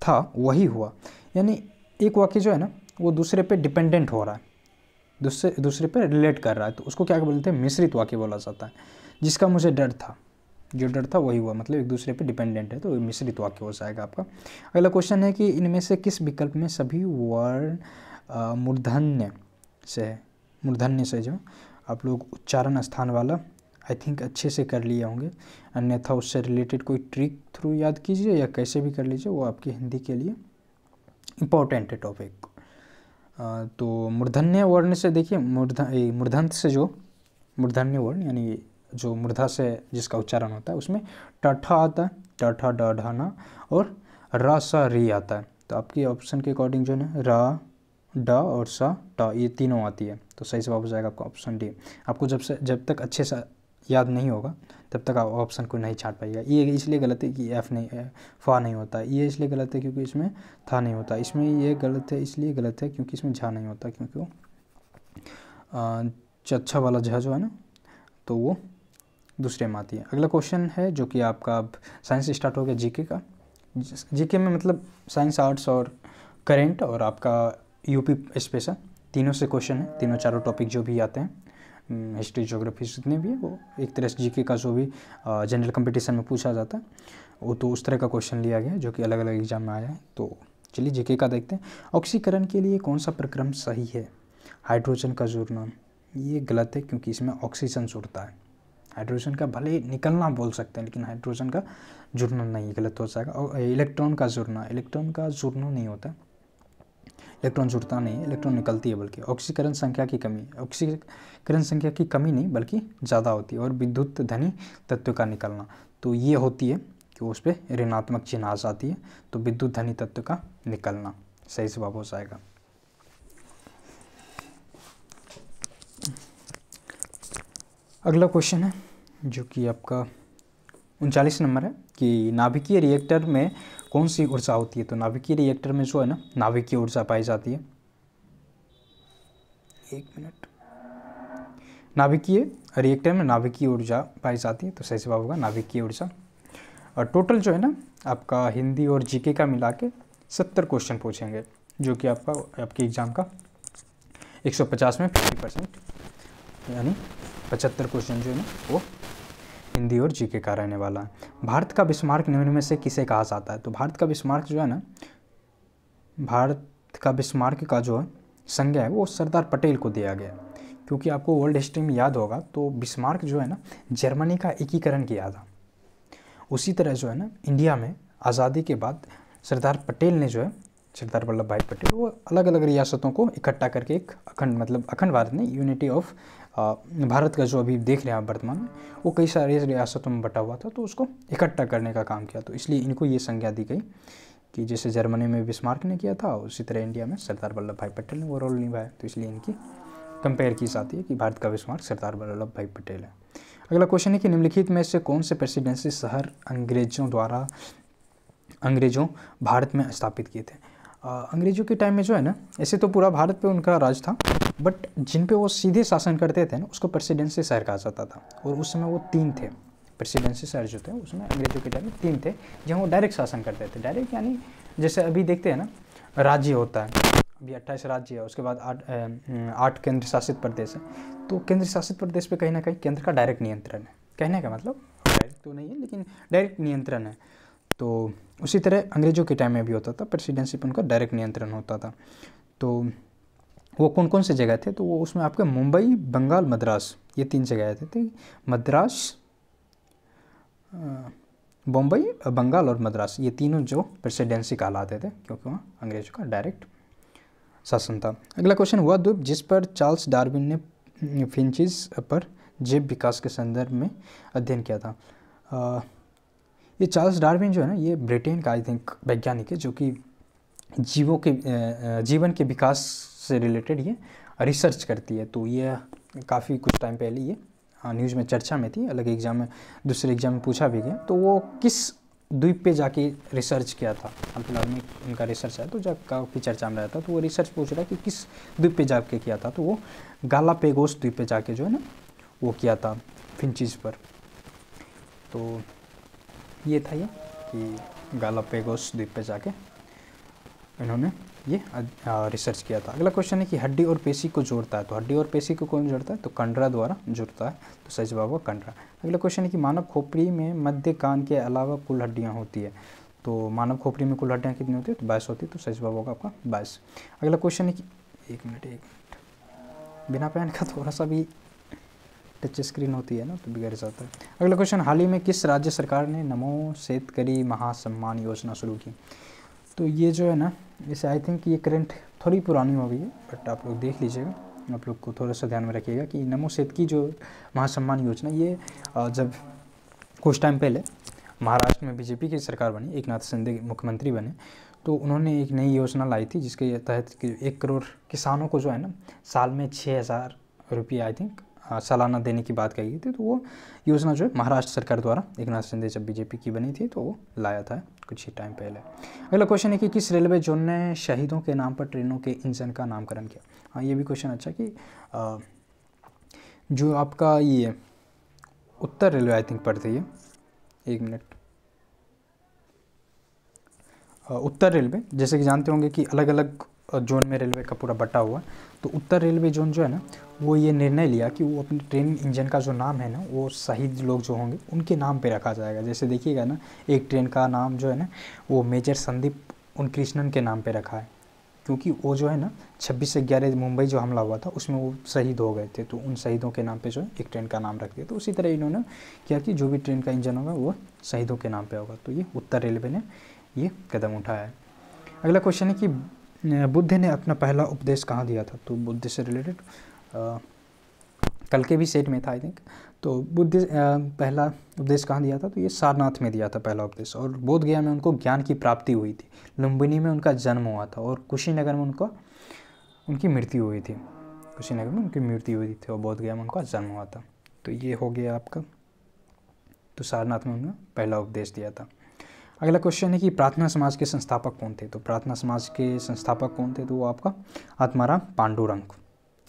था वही हुआ यानी एक वाक्य जो है ना वो दूसरे पे डिपेंडेंट हो रहा है दूसरे दूसरे पे रिलेट कर रहा है तो उसको क्या बोलते हैं मिश्रित वाक्य बोला जाता है जिसका मुझे डर था जो डर था वही हुआ मतलब एक दूसरे पे डिपेंडेंट है तो मिश्रित वाक्य हो जाएगा आपका अगला क्वेश्चन है कि इनमें से किस विकल्प में सभी वर्ण मूर्धन्य से मूर्धन्य से जो आप लोग उच्चारण स्थान वाला आई थिंक अच्छे से कर लिए होंगे अन्यथा उससे रिलेटेड कोई ट्रिक थ्रू याद कीजिए या कैसे भी कर लीजिए वो आपकी हिंदी के लिए इम्पोर्टेंट है टॉपिक तो मूर्धन्य वर्ण से देखिए मूर्धन मूर्धंत से जो मूर्धन्य वर्ण यानी जो मूर्धा से जिसका उच्चारण होता है उसमें टठा आता है टठा डढ़ाना और र स री आता है तो आपकी ऑप्शन के अकॉर्डिंग जो है रा ड और सा ट ये तीनों आती है तो सही जवाब हो जाएगा आपका ऑप्शन डी आपको जब से जब तक अच्छे से याद नहीं होगा तब तक आप ऑप्शन को नहीं छाट पाएगा ये इसलिए गलत है कि एफ नहीं फा नहीं होता ये इसलिए गलत है क्योंकि इसमें था नहीं होता इसमें ये गलत है इसलिए गलत है क्योंकि इसमें झा नहीं होता क्योंकि चच्छा वाला झा जो है ना तो वो दूसरे में आती है अगला क्वेश्चन है जो कि आपका अब साइंस स्टार्ट हो गया जीके का जीके में मतलब साइंस आर्ट्स और करेंट और आपका यूपी स्पेशल तीनों से क्वेश्चन है तीनों चारों टॉपिक जो भी आते हैं हिस्ट्री हम्म, जोग्राफी जितने भी है वो एक तरह से जीके का जो भी जनरल कंपटीशन में पूछा जाता है वो तो उस तरह का क्वेश्चन लिया गया जो कि अलग अलग एग्जाम में आया है तो चलिए जीके का देखते हैं ऑक्सीकरण के लिए कौन सा प्रक्रम सही है हाइड्रोजन का जुड़ना ये गलत है क्योंकि इसमें ऑक्सीजन जुड़ता है हाइड्रोजन का भले निकलना बोल सकते हैं लेकिन हाइड्रोजन का जुड़ना नहीं गलत हो जाएगा और इलेक्ट्रॉन का जुड़ना इलेक्ट्रॉन का जुड़ना नहीं होता है इलेक्ट्रॉन जुड़ता नहीं है इलेक्ट्रॉन निकलती है बल्कि ऑक्सीकरण संख्या की कमी ऑक्सीकरण संख्या की कमी नहीं बल्कि ज़्यादा होती है और विद्युत धनी तत्व का निकलना तो ये होती है कि उस पर ऋणात्मक चिन्ह आ जाती है तो विद्युत धनी तत्व का निकलना सही जवाब हो जाएगा अगला क्वेश्चन है जो कि आपका उनचालीस नंबर है कि नाभिकीय रिएक्टर में कौन सी ऊर्जा होती है तो नाभिकीय रिएक्टर में जो है ना नाभिकीय ऊर्जा पाई जाती है एक मिनट नाभिकीय रिएक्टर में नाभिकीय ऊर्जा पाई जाती है तो सही जवाब होगा नाभिकीय ऊर्जा और टोटल जो है ना आपका हिंदी और जीके का मिला के सत्तर क्वेश्चन पूछेंगे जो कि आपका आपके एग्ज़ाम का 150 में 50 परसेंट यानी पचहत्तर क्वेश्चन जो है ना वो हिंदी और जीके का रहने वाला है भारत का बिस्मार्क निम्न में से किसे कहा जाता है तो भारत का बिस्मार्क जो है ना भारत का बिस्मार्क का जो संज्ञा है वो सरदार पटेल को दिया गया क्योंकि आपको वर्ल्ड हिस्ट्री में याद होगा तो बिस्मार्क जो है ना जर्मनी का एकीकरण किया था उसी तरह जो है ना इंडिया में आज़ादी के बाद सरदार पटेल ने जो है सरदार वल्लभ भाई पटेल वो अलग अलग रियासतों को इकट्ठा करके एक अखंड मतलब अखंड भारत ने यूनिटी ऑफ भारत का जो अभी देख रहे हैं आप वर्तमान में वो कई सारे रियासतों में बटा हुआ था तो उसको इकट्ठा करने का काम किया तो इसलिए इनको ये संज्ञा दी गई कि जैसे जर्मनी में बिस्मार्क ने किया था उसी तरह इंडिया में सरदार वल्लभ भाई पटेल ने वो रोल निभाया तो इसलिए इनकी कंपेयर की जाती है कि भारत का बिस्मार्क सरदार वल्लभ भाई पटेल है अगला क्वेश्चन है कि निम्नलिखित में से कौन से प्रेसिडेंसी शहर अंग्रेजों द्वारा अंग्रेजों भारत में स्थापित किए थे अंग्रेजों के टाइम में जो है ना ऐसे तो पूरा भारत पे उनका राज था बट जिन पे वो सीधे शासन करते थे ना उसको प्रेसिडेंसी शहर कहा जाता था और उस समय वो तीन थे प्रेसिडेंसी शहर जो थे उसमें अंग्रेजों के टाइम में तीन थे जहाँ वो डायरेक्ट शासन करते थे डायरेक्ट यानी जैसे अभी देखते हैं ना राज्य होता है अभी अट्ठाईस राज्य है उसके बाद आठ आठ केंद्र शासित प्रदेश है तो केंद्र शासित प्रदेश पे कहीं ना कहीं केंद्र का डायरेक्ट नियंत्रण है कहने का मतलब डायरेक्ट तो नहीं है लेकिन डायरेक्ट नियंत्रण है तो उसी तरह अंग्रेजों के टाइम में भी होता था प्रेसिडेंसी पर उनका डायरेक्ट नियंत्रण होता था तो वो कौन कौन से जगह थे तो वो उसमें आपके मुंबई बंगाल मद्रास ये तीन जगह थे तो मद्रास बम्बई बंगाल और मद्रास ये तीनों जो प्रेसिडेंसी कहलाते थे क्योंकि वहाँ अंग्रेजों का डायरेक्ट शासन था अगला क्वेश्चन हुआ द्वीप जिस पर चार्ल्स डार्विन ने फिंचिस पर जैव विकास के संदर्भ में अध्ययन किया था आ, ये चार्ल्स डार्विन जो है ना ये ब्रिटेन का आई थिंक वैज्ञानिक है जो कि जीवों के जीवन के विकास से रिलेटेड ये रिसर्च करती है तो ये काफ़ी कुछ टाइम पहले ये न्यूज़ हाँ, में चर्चा में थी अलग एग्ज़ाम में दूसरे एग्ज़ाम में पूछा भी गया तो वो किस द्वीप पे जाके रिसर्च किया था हम फिलहाल में उनका रिसर्च है तो जब काफ़ी चर्चा में रहता तो वो रिसर्च पूछ रहा है कि किस द्वीप पे जाके किया था तो वो गाला गालापेगोस द्वीप पे जाके जो है ना वो किया था चीज़ पर तो ये था ये कि गाला गालापेगोस द्वीप पे जाके इन्होंने ये रिसर्च किया था अगला क्वेश्चन है कि हड्डी और पेशी को जोड़ता है तो हड्डी और पेशी को कौन जोड़ता है तो कंडरा द्वारा जुड़ता है तो सही जवाब होगा कंडरा अगला क्वेश्चन है कि मानव खोपड़ी में मध्य कान के अलावा कुल हड्डियाँ होती है तो मानव खोपड़ी में कुल हड्डियाँ कितनी होती है तो बाईस होती है तो सही जवाब होगा आपका बाईस अगला क्वेश्चन है कि एक मिनट एक मिनट बिना पैन का थोड़ा सा भी टच स्क्रीन होती है ना तो बिगड़ जाता है अगला क्वेश्चन हाल ही में किस राज्य सरकार ने नमो करी महासम्मान योजना शुरू की तो ये जो है ना जैसे आई थिंक ये करंट थोड़ी पुरानी हो गई है बट आप लोग देख लीजिएगा आप लोग को थोड़ा सा ध्यान में रखिएगा कि नमो सेत की जो महासम्मान योजना ये जब कुछ टाइम पहले महाराष्ट्र में बीजेपी की सरकार बनी एक नाथ शिंदे मुख्यमंत्री बने तो उन्होंने एक नई योजना लाई थी जिसके तहत एक करोड़ किसानों को जो है ना साल में छः हज़ार रुपये आई थिंक हाँ, सालाना देने की बात कही थी तो वो योजना जो है महाराष्ट्र सरकार द्वारा एक नाथ शिंदे जब बीजेपी की बनी थी तो वो लाया था कुछ ही टाइम पहले अगला क्वेश्चन है कि किस रेलवे जोन ने शहीदों के नाम पर ट्रेनों के इंजन का नामकरण किया हाँ ये भी क्वेश्चन अच्छा कि आ, जो आपका ये उत्तर रेलवे आई थिंक पड़ती है एक मिनट उत्तर रेलवे जैसे कि जानते होंगे कि अलग अलग जोन में रेलवे का पूरा बटा हुआ तो उत्तर रेलवे जोन जो है ना वो ये निर्णय लिया कि वो अपने ट्रेन इंजन का जो नाम है ना वो शहीद लोग जो होंगे उनके नाम पे रखा जाएगा जैसे देखिएगा ना एक ट्रेन का नाम जो है ना वो मेजर संदीप उनकृष्णन के नाम पे रखा है क्योंकि वो जो है ना छब्बीस से ग्यारह मुंबई जो हमला हुआ था उसमें वो शहीद हो गए थे तो उन शहीदों के नाम पे जो है एक ट्रेन का नाम रख दिया तो उसी तरह इन्होंने किया कि जो भी ट्रेन का इंजन होगा वो शहीदों के नाम पे होगा तो ये उत्तर रेलवे ने ये कदम उठाया है अगला क्वेश्चन है कि बुद्ध ने अपना पहला उपदेश कहाँ दिया था तो बुद्ध से रिलेटेड कल के भी सेट में था आई थिंक तो बुद्ध पहला उपदेश कहाँ दिया था तो ये सारनाथ में दिया था पहला उपदेश और बोध गया में उनको ज्ञान की प्राप्ति हुई थी लुम्बिनी में उनका जन्म हुआ था और कुशीनगर में उनका उनकी मृत्यु हुई थी कुशीनगर में उनकी मृत्यु हुई थी और बोध गया में उनका जन्म हुआ था तो ये हो गया आपका तो सारनाथ में उन्होंने पहला उपदेश दिया था अगला क्वेश्चन है कि प्रार्थना समाज के संस्थापक कौन थे तो प्रार्थना समाज के संस्थापक कौन थे तो वो आपका आत्माराम पांडुरंग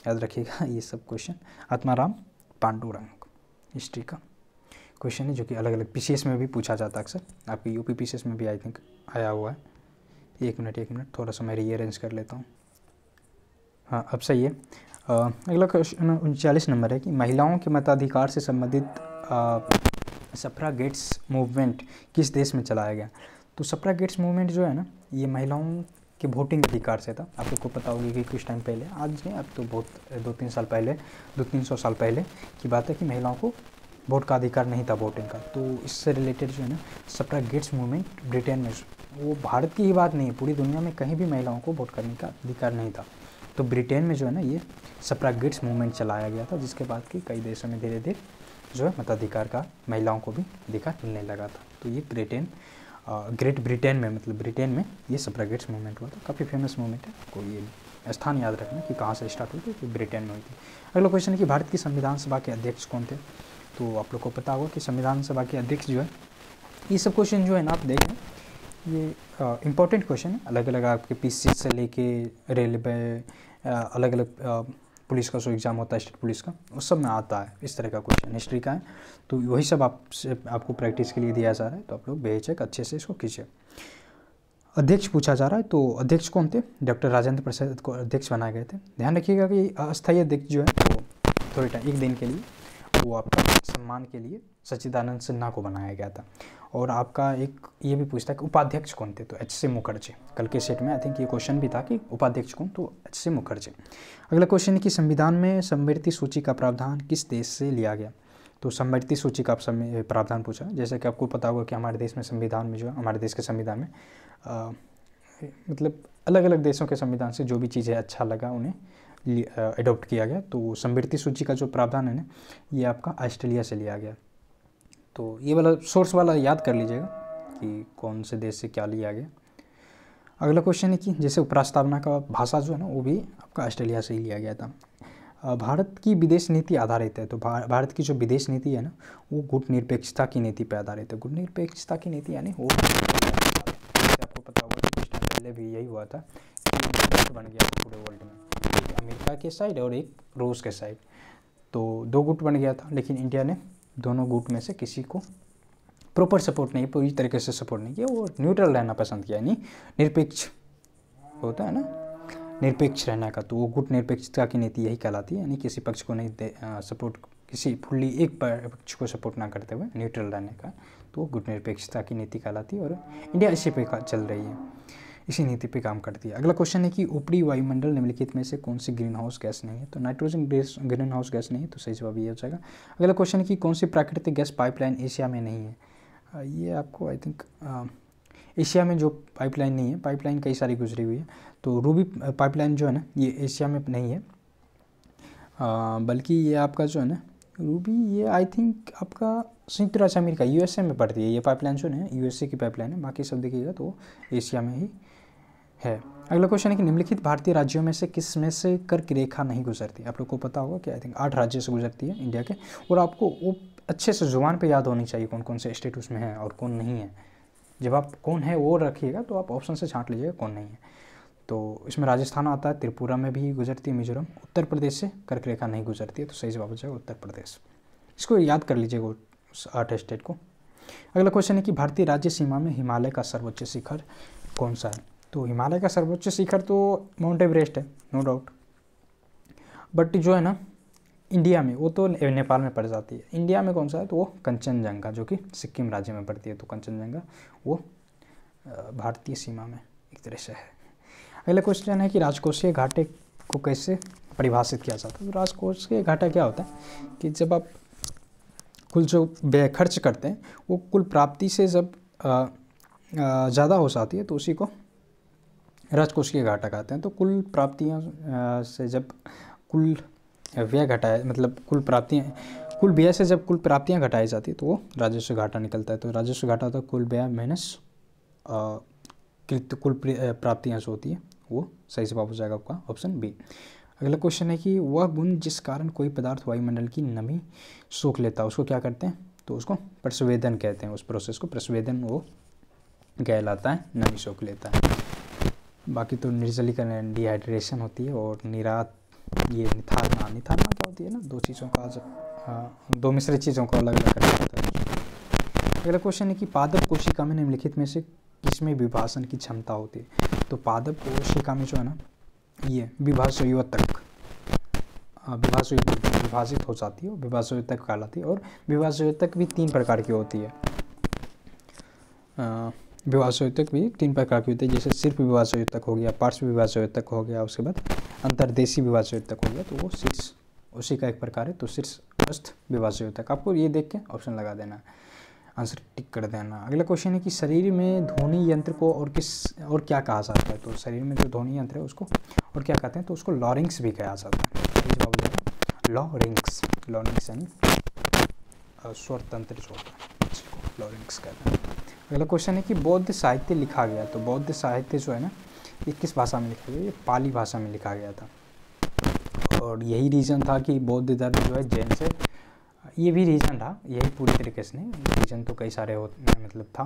याद रखिएगा [laughs] ये सब क्वेश्चन आत्माराम पांडुरंग हिस्ट्री का क्वेश्चन है जो कि अलग अलग पीसीएस में भी पूछा जाता है अक्सर आपके यूपी पीसीएस में भी आई थिंक आया हुआ है एक मिनट एक मिनट थोड़ा सा मैं रीअरेंज कर लेता हूँ हाँ अब सही है अगला क्वेश्चन उनचालीस नंबर है कि महिलाओं के मताधिकार से संबंधित सप्रा गेट्स मूवमेंट किस देश में चलाया गया तो सप्रा गेट्स मूवमेंट जो है ना ये महिलाओं के वोटिंग अधिकार से था आप लोग को पता होगी कि कुछ टाइम पहले आज नहीं अब तो बहुत दो तीन साल पहले दो तीन सौ साल पहले की बात है कि महिलाओं को वोट का अधिकार नहीं था वोटिंग का तो इससे रिलेटेड जो है ना सप्रा गेट्स मूवमेंट ब्रिटेन में वो भारत की ही बात नहीं है पूरी दुनिया में कहीं भी महिलाओं को वोट करने का अधिकार नहीं था तो ब्रिटेन में जो है ना ये सप्रा गेट्स मूवमेंट चलाया गया था जिसके बाद कि कई देशों में धीरे धीरे जो है मताधिकार का महिलाओं को भी अधिकार मिलने लगा था तो ये ब्रिटेन ग्रेट ब्रिटेन में मतलब ब्रिटेन में ये सप्रागेट्स मूवमेंट हुआ था काफ़ी फेमस मूवमेंट है को ये स्थान याद रखना कि कहाँ से स्टार्ट हुई थी ब्रिटेन में हुई थी अगला क्वेश्चन है कि भारत की संविधान सभा के अध्यक्ष कौन थे तो आप लोग को पता होगा कि संविधान सभा के अध्यक्ष जो है ये सब क्वेश्चन जो है ना आप देखें ये इम्पोर्टेंट क्वेश्चन है अलग अलग आपके पी से लेके रेलवे अलग अलग पुलिस का सो एग्ज़ाम होता है स्टेट पुलिस का उस सब में आता है इस तरह का क्वेश्चन हिस्ट्री का है तो वही सब आपसे आपको प्रैक्टिस के लिए दिया जा रहा है तो आप लोग बेचक अच्छे से इसको खींचे अध्यक्ष पूछा जा रहा है तो अध्यक्ष कौन थे डॉक्टर राजेंद्र प्रसाद को अध्यक्ष बनाए गए थे ध्यान रखिएगा कि अस्थायी अध्यक्ष जो है वो थोड़े टाइम एक दिन के लिए वो आपका सम्मान के लिए सच्चिदानंद सिन्हा को बनाया गया था और आपका एक ये भी पूछता है कि उपाध्यक्ष कौन थे तो एच सी मुखर्जी कल के सेट में आई थिंक ये क्वेश्चन भी था कि उपाध्यक्ष कौन तो एच सी मुखर्जी अगला क्वेश्चन है कि संविधान में समृद्धि सूची का प्रावधान किस देश से लिया गया तो समृद्धि सूची का आप प्रावधान पूछा जैसे कि आपको पता होगा कि हमारे देश में संविधान में जो है हमारे देश के संविधान में मतलब अलग अलग देशों के संविधान से जो भी चीज़ें अच्छा लगा उन्हें अडोप्ट किया गया तो समृद्धि सूची का जो प्रावधान है ना ये आपका ऑस्ट्रेलिया से लिया गया तो ये वाला सोर्स वाला याद कर लीजिएगा कि कौन से देश से क्या लिया गया अगला क्वेश्चन है कि जैसे उपरास्तावना का भाषा जो है ना वो भी आपका ऑस्ट्रेलिया से ही लिया गया था भारत की विदेश नीति आधारित है तो भारत की जो विदेश नीति है ना वो गुट निरपेक्षता की नीति पर आधारित है गुट निरपेक्षता की नीति यानी वो आपको पता होगा कुछ टाइम पहले भी यही हुआ था बन गया पूरे वर्ल्ड में अमेरिका के साइड और एक रूस के साइड तो दो गुट बन गया था लेकिन इंडिया ने दोनों गुट में से किसी को प्रॉपर सपोर्ट नहीं पूरी तरीके से सपोर्ट नहीं किया वो न्यूट्रल रहना पसंद किया यानी निरपेक्ष होता है ना निरपेक्ष रहना का तो वो गुट निरपेक्षता की नीति यही कहलाती है यानी किसी पक्ष को नहीं दे सपोर्ट किसी फुल्ली एक पक्ष को सपोर्ट ना करते हुए न्यूट्रल रहने का तो वो गुट निरपेक्षता की नीति कहलाती है और इंडिया इसी पे चल रही है इसी नीति पे काम करती है अगला क्वेश्चन है कि ऊपरी वायुमंडल निम्नलिखित में से कौन सी ग्रीन हाउस गैस नहीं है तो nitrogen gas greenhouse gas नहीं है तो सही जवाब ये हो जाएगा अगला क्वेश्चन है कि कौन सी प्राकृतिक गैस पाइपलाइन एशिया में नहीं है ये आपको आई थिंक एशिया में जो पाइपलाइन नहीं है पाइपलाइन कई सारी गुजरी हुई है तो रूबी पाइपलाइन जो है ना ये एशिया में नहीं है बल्कि ये आपका जो है ना रूबी ये आई थिंक आपका संयुक्त राज्य अमेरिका यूएसए में पड़ती है ये पाइपलाइन जो है यूएसए की पाइपलाइन है बाकी सब देखिएगा तो एशिया में ही है अगला क्वेश्चन है कि निम्नलिखित भारतीय राज्यों में से किस में से कर की रेखा नहीं गुजरती आप लोग को पता होगा कि आई थिंक आठ राज्य से गुजरती है इंडिया के और आपको वो अच्छे से ज़ुबान पे याद होनी चाहिए कौन कौन से स्टेट उसमें हैं और कौन नहीं है जब आप कौन है वो रखिएगा तो आप ऑप्शन से छाँट लीजिएगा कौन नहीं है तो इसमें राजस्थान आता है त्रिपुरा में भी गुजरती है मिजोरम उत्तर प्रदेश से कर्क रेखा नहीं गुजरती है तो सही जवाब हो जाएगा उत्तर प्रदेश इसको याद कर लीजिएगा उस आठ स्टेट को अगला क्वेश्चन है कि भारतीय राज्य सीमा में हिमालय का सर्वोच्च शिखर कौन सा है तो हिमालय का सर्वोच्च शिखर तो माउंट एवरेस्ट है नो डाउट बट जो है ना इंडिया में वो तो नेपाल में पड़ जाती है इंडिया में कौन सा है तो वो कंचनजंगा जो कि सिक्किम राज्य में पड़ती है तो कंचनजंगा वो भारतीय सीमा में एक तरह से है अगला क्वेश्चन है कि राजकोषीय घाटे को कैसे परिभाषित किया जाता है तो राजकोषीय घाटा क्या होता है कि जब आप कुल जो व्यय खर्च करते हैं वो कुल प्राप्ति से जब ज़्यादा हो जाती है तो उसी को राजकोष के घाटा कहते हैं तो कुल प्राप्तियों से जब कुल व्यय घटाया मतलब कुल प्राप्तियाँ कुल व्यय से जब कुल प्राप्तियाँ घटाई जाती तो वो राजस्व घाटा निकलता है तो राजस्व घाटा होता तो है कुल व्यय माइनस कुल प्राप्तियाँ जो होती है वो सही जवाब हो जाएगा आपका ऑप्शन बी अगला क्वेश्चन है कि वह गुण जिस कारण कोई पदार्थ वायुमंडल की नमी सूख लेता है उसको क्या करते हैं तो उसको प्रसवेदन कहते हैं उस प्रोसेस को प्रसवेदन वो कहलाता है नमी सूख लेता है बाकी तो निर्जलीकरण डिहाइड्रेशन होती है और निरात ये निथारना निथारना क्या होती है ना दो चीज़ों का जब हाँ, दो मिश्रित चीज़ों को अलग अलग करना होता है अगला क्वेश्चन है कि पादप कोशिका में निम्नलिखित में से किसमें विभाषण की क्षमता होती है तो पादप कोशिका में जो है ना ये विभाष तक हाँ, विभाष विभाजित हो जाती है विभाष तक कहलाती है और विभाष तक भी तीन प्रकार की होती है आ, हाँ, विवाह संयोजक भी तीन प्रकार के होते हैं जैसे सिर्फ विवाह संयोजक हो गया पार्श्व विवाह तक हो गया उसके बाद अंतर्देशीय विवाह तक हो गया तो वो शीर्ष उसी का एक प्रकार है तो शीर्ष अस्थ विवाह तक आपको ये देख के ऑप्शन लगा देना आंसर टिक कर देना अगला क्वेश्चन है कि शरीर में ध्वनि यंत्र को और किस और क्या कहा जाता है तो शरीर में जो ध्वनि यंत्र है उसको और क्या कहते हैं तो उसको लॉरिंग्स भी कहा जाता है तो जवाब लॉरिंग्स लॉरिंग्स यानी स्वरतंत्र जो होता है लॉरिंग्स कहते हैं अगला क्वेश्चन है कि बौद्ध साहित्य लिखा गया तो बौद्ध साहित्य जो है ना ये किस भाषा में लिखा गया ये पाली भाषा में लिखा गया था और यही रीज़न था कि बौद्ध धर्म जो है जैन से ये भी रीज़न था यही पूरी तरीके से नहीं रीज़न तो कई सारे हो मतलब था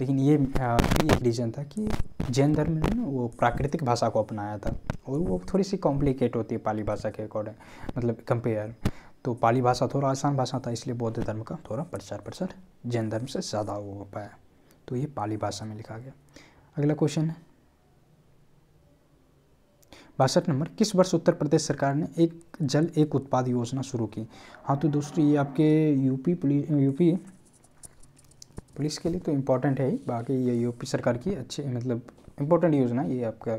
लेकिन ये एक रीज़न था कि जैन धर्म ने ना वो प्राकृतिक भाषा को अपनाया था और वो थोड़ी सी कॉम्प्लिकेट होती है पाली भाषा के अकॉर्डिंग मतलब कंपेयर तो पाली भाषा थोड़ा आसान भाषा था इसलिए बौद्ध धर्म का थोड़ा प्रचार प्रसार जैन धर्म से ज़्यादा हो पाया तो ये पाली भाषा में लिखा गया अगला क्वेश्चन है बासठ नंबर किस वर्ष उत्तर प्रदेश सरकार ने एक जल एक उत्पाद योजना शुरू की हाँ तो दोस्तों ये आपके यूपी पुलिस यूपी पुलिस के लिए तो इम्पोर्टेंट है ही बाकी ये यूपी सरकार की अच्छी मतलब इम्पोर्टेंट योजना ये आपका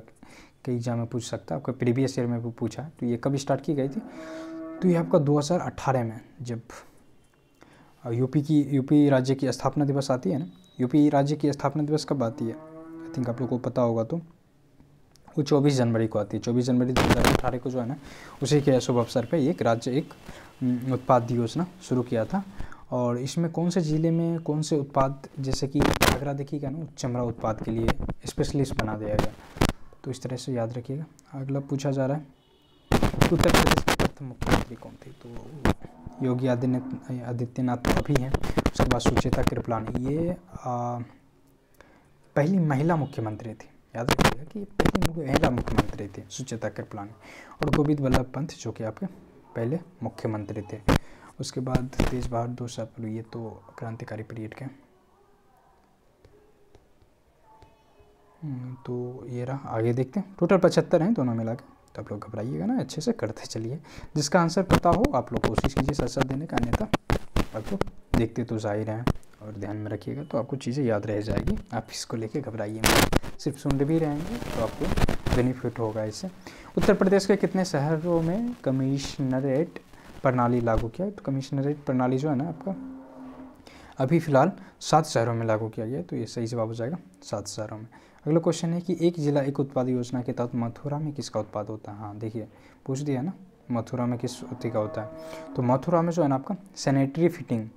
कई एग्जाम में पूछ सकता है आपका प्रीवियस ईयर में भी पूछा तो ये कब स्टार्ट की गई थी तो ये आपका 2018 में जब यूपी की यूपी राज्य की स्थापना दिवस आती है ना यूपी राज्य की स्थापना दिवस कब आती है आई थिंक आप लोग को पता होगा तो वो चौबीस जनवरी को आती है चौबीस जनवरी दो हज़ार अठारह को जो है ना उसी के शुभ अवसर पर एक राज्य एक उत्पाद योजना शुरू किया था और इसमें कौन से ज़िले में कौन से उत्पाद जैसे कि आगरा देखिएगा ना चमड़ा उत्पाद के लिए स्पेशलिस्ट बना दिया गया तो इस तरह से याद रखिएगा अगला पूछा जा रहा है उत्तर प्रदेश के प्रथम मुख्यमंत्री कौन थे तो योगी आदित्य आदित्यनाथ भी हैं उसके बाद सुचेता कृपलानी ये आ, पहली महिला मुख्यमंत्री थी याद रखिएगा कि पहली महिला मुख्यमंत्री थी सुचेता कृपलानी और गोविंद वल्लभ पंत जो कि आपके पहले मुख्यमंत्री थे उसके बाद तेज बहादुर साहब ये तो क्रांतिकारी पीरियड के हम्म, तो ये रहा आगे देखते हैं टोटल पचहत्तर हैं दोनों मिला के तो आप लोग घबराइएगा ना अच्छे से करते चलिए जिसका आंसर पता हो आप लोग कोशिश कीजिए साथ साथ देने का अन्यथा आप लोग देखते तो जाहिर हैं और ध्यान में रखिएगा तो आपको चीज़ें याद रह जाएगी आप इसको लेके घबराइए मैं सिर्फ सुन भी रहेंगे तो आपको बेनिफिट होगा इससे उत्तर प्रदेश के कितने शहरों में कमिश्नरेट प्रणाली लागू किया है तो कमिश्नरेट प्रणाली जो है ना आपका अभी फ़िलहाल सात शहरों में लागू किया गया तो ये सही जवाब हो जाएगा सात शहरों में अगला क्वेश्चन है कि एक जिला एक उत्पाद योजना के तहत मथुरा में किसका उत्पाद होता है हाँ देखिए पूछ दिया ना मथुरा में किस अति का होता है तो मथुरा में जो है ना आपका सैनिटरी फिटिंग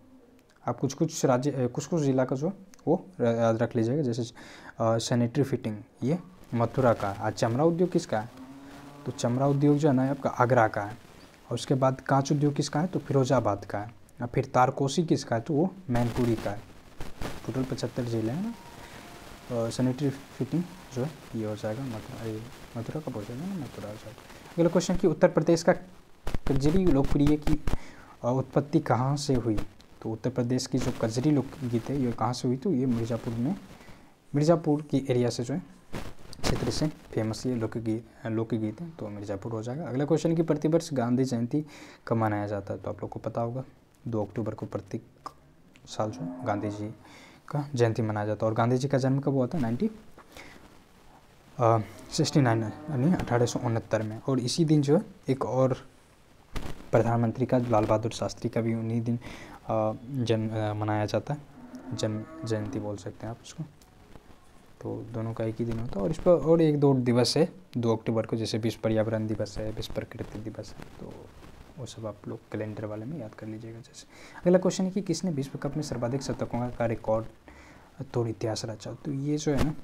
आप कुछ कुछ राज्य कुछ कुछ ज़िला का जो वो याद रख लीजिएगा जैसे सैनिटरी फिटिंग ये मथुरा का है चमड़ा उद्योग किसका है तो चमड़ा उद्योग जो है ना आपका आगरा का है और उसके बाद कांच उद्योग किसका है तो फिरोजाबाद का है और फिर तारकोसी किसका है तो वो मैनपुरी का है टोटल पचहत्तर जिले हैं ना सैनिटरी फिटिंग जो है ये हो जाएगा मथुरा मथुरा का बोल जाएगा ना मथुरा हो जाएगा अगला क्वेश्चन कि उत्तर प्रदेश का कजरी लोकप्रिय की उत्पत्ति कहाँ से हुई तो उत्तर प्रदेश की जो कजरी लोकगीत है ये कहाँ से हुई तो ये मिर्ज़ापुर में मिर्ज़ापुर की एरिया से जो है क्षेत्र से फेमस ये लोकगीत लोकगीत है तो मिर्ज़ापुर हो जाएगा अगला क्वेश्चन कि प्रतिवर्ष गांधी जयंती कब मनाया जाता है तो आप लोग को पता होगा दो अक्टूबर को प्रत्येक साल जो गांधी जी का जयंती मनाया जाता है और गांधी जी का जन्म कब हुआ था नाइनटीन सिक्सटी नाइन यानी अठारह में और इसी दिन जो है एक और प्रधानमंत्री का लाल बहादुर शास्त्री का भी उन्हीं दिन जन्म मनाया जाता है जन्म जयंती बोल सकते हैं आप उसको तो दोनों का एक ही दिन होता है और इस पर और एक दो दिवस है दो अक्टूबर को जैसे विश्व पर्यावरण दिवस है विश्व प्रकृति दिवस है तो वो सब आप लोग कैलेंडर वाले में याद कर लीजिएगा जैसे अगला क्वेश्चन है कि किसने विश्व कप में सर्वाधिक शतकों का रिकॉर्ड तोड़ इतिहास रचा तो ये जो है ना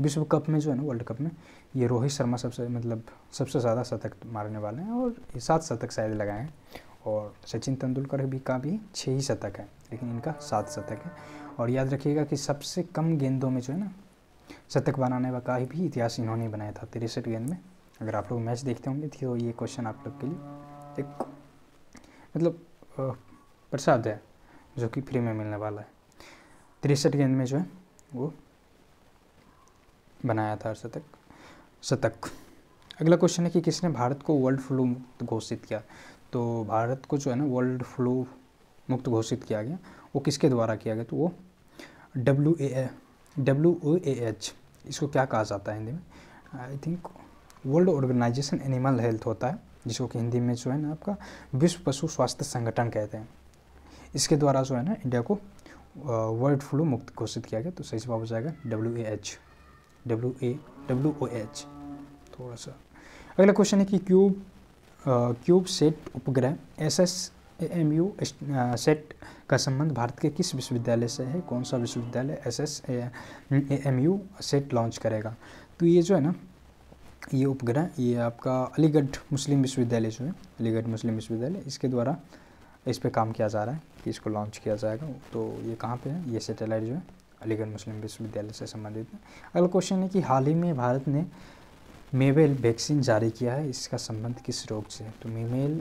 विश्व कप में जो है ना वर्ल्ड कप में ये रोहित शर्मा सबसे मतलब सबसे ज़्यादा शतक मारने वाले हैं और सात शतक शायद लगाए हैं और सचिन तेंदुलकर भी का भी छः ही शतक है लेकिन इनका सात शतक है और याद रखिएगा कि सबसे कम गेंदों में जो है ना शतक बनाने का ही भी इतिहास इन्होंने बनाया था तिरसठ गेंद में अगर आप लोग मैच देखते होंगे तो ये क्वेश्चन आप लोग के लिए एक मतलब प्रसाद है जो कि फ्री में मिलने वाला है तिरसठ गेंद में जो है वो बनाया था शतक शतक अगला क्वेश्चन है कि किसने भारत को वर्ल्ड फ्लू मुक्त घोषित किया तो भारत को जो है ना वर्ल्ड फ्लू मुक्त घोषित किया गया वो किसके द्वारा किया गया तो वो W A W O A H इसको क्या कहा जाता है हिंदी में I think world organisation animal health होता है जिसको कि हिंदी में जो है ना आपका विश्व पशु स्वास्थ्य संगठन कहते हैं इसके द्वारा जो है ना इंडिया को वर्ल्ड फ्लू मुक्त घोषित किया गया तो सही जवाब हो जाएगा W A H W A W O H थोड़ा सा अगला क्वेश्चन है कि क्यूब क्यूब सेट उपग्रह S S M U sat का संबंध भारत के किस विश्वविद्यालय से है कौन सा विश्वविद्यालय S S M U sat launch करेगा तो ये जो है ना ये उपग्रह ये आपका अलीगढ़ मुस्लिम विश्वविद्यालय जो है अलीगढ़ मुस्लिम विश्वविद्यालय इसके द्वारा इस पर काम किया जा रहा है कि इसको लॉन्च किया जाएगा तो ये कहाँ पे है ये सैटेलाइट जो है अलीगढ़ मुस्लिम विश्वविद्यालय से संबंधित है अगला क्वेश्चन है कि हाल ही में भारत ने मेवेल वैक्सीन जारी किया है इसका संबंध किस रोग से है तो मेवेल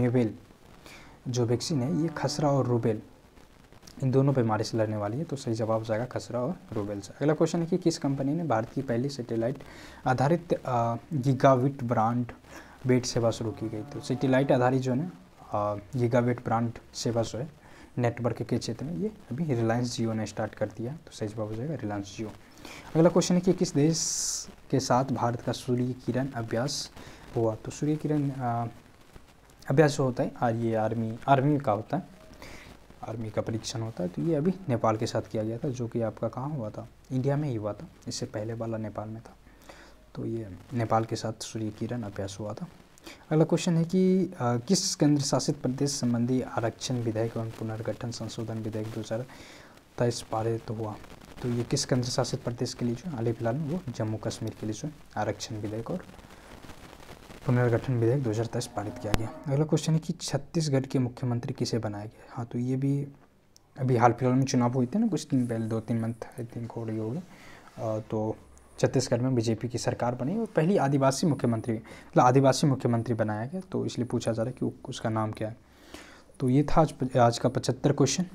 मेवेल जो वैक्सीन है ये खसरा और रूबेल इन दोनों बीमारी से लड़ने वाली है तो सही जवाब हो जाएगा खसरा और रूबेल्स अगला क्वेश्चन है कि किस कंपनी ने भारत की पहली सैटेलाइट आधारित गीगाविट ब्रांड बेट सेवा शुरू की गई तो सैटेलाइट आधारित जो है ना गीगाविट ब्रांड सेवा जो है नेटवर्क के क्षेत्र में ये अभी रिलायंस जियो ने स्टार्ट कर दिया तो सही जवाब हो जाएगा रिलायंस जियो अगला क्वेश्चन है कि किस देश के साथ भारत का सूर्य किरण अभ्यास हुआ तो सूर्य किरण अभ्यास जो होता है ये आर्मी आर्मी का होता है आर्मी का परीक्षण होता है तो ये अभी नेपाल के साथ किया गया था जो कि आपका कहाँ हुआ था इंडिया में ही हुआ था इससे पहले वाला नेपाल में था तो ये नेपाल के साथ सूर्य किरण अभ्यास हुआ था अगला क्वेश्चन है कि आ, किस केंद्र शासित प्रदेश संबंधी आरक्षण विधेयक एवं पुनर्गठन संशोधन विधेयक दो हज़ार तेईस पारित हुआ तो ये किस केंद्र शासित प्रदेश के लिए जो हाल ही फिलहाल वो जम्मू कश्मीर के लिए जो आरक्षण विधेयक और पुनर्गठन विधेयक तेईस पारित किया गया अगला क्वेश्चन है कि छत्तीसगढ़ के मुख्यमंत्री किसे बनाया गया हाँ तो ये भी अभी हाल फिलहाल में चुनाव हुए थे ना कुछ दिन पहले दो तीन मंथ आई थिंक हो रही होगी तो छत्तीसगढ़ में बीजेपी की सरकार बनी और पहली आदिवासी मुख्यमंत्री मतलब आदिवासी मुख्यमंत्री बनाया गया तो इसलिए पूछा जा रहा है कि उसका नाम क्या है तो ये था आज आज का पचहत्तर क्वेश्चन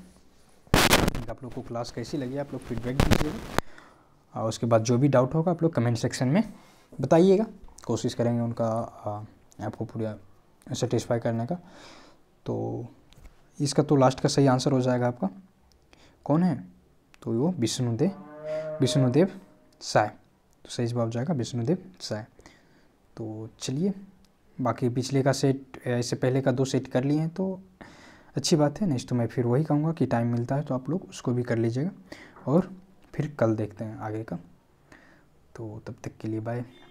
आप लोग को क्लास कैसी लगी आप लोग फीडबैक दीजिएगा और उसके बाद जो भी डाउट होगा आप लोग कमेंट सेक्शन में बताइएगा कोशिश करेंगे उनका आपको पूरा सेटिस्फाई करने का तो इसका तो लास्ट का सही आंसर हो जाएगा आपका कौन है तो वो विष्णुदेव विष्णुदेव साय तो सही जवाब जाएगा विष्णुदेव साय तो चलिए बाकी पिछले का सेट इससे पहले का दो सेट कर लिए हैं तो अच्छी बात है नेक्स्ट तो मैं फिर वही कहूँगा कि टाइम मिलता है तो आप लोग उसको भी कर लीजिएगा और फिर कल देखते हैं आगे का तो तब तक के लिए बाय